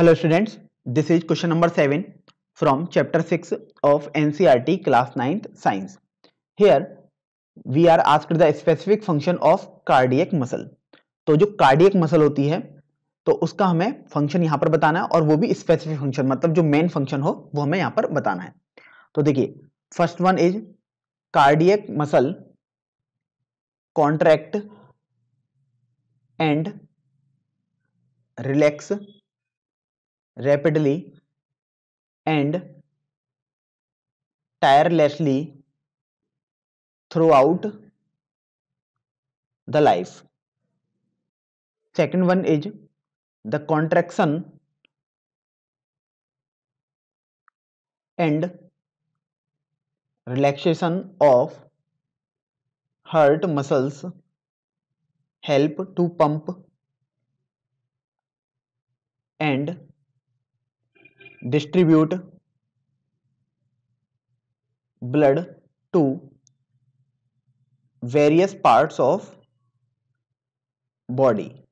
Hello students this is question number seven from chapter six of NCERT class ninth science here we are asked the specific function of cardiac muscle तो जो cardiac muscle होती है तो उसका हमें function यहां पर बताना है और वो भी स्पेसिफिक फंक्शन मतलब जो मेन फंक्शन हो वो हमें यहां पर बताना है तो देखिए first one is cardiac muscle contract and relax rapidly and tirelessly throughout the life. Second one is the contraction and relaxation of heart muscles help to pump and distribute blood to various parts of body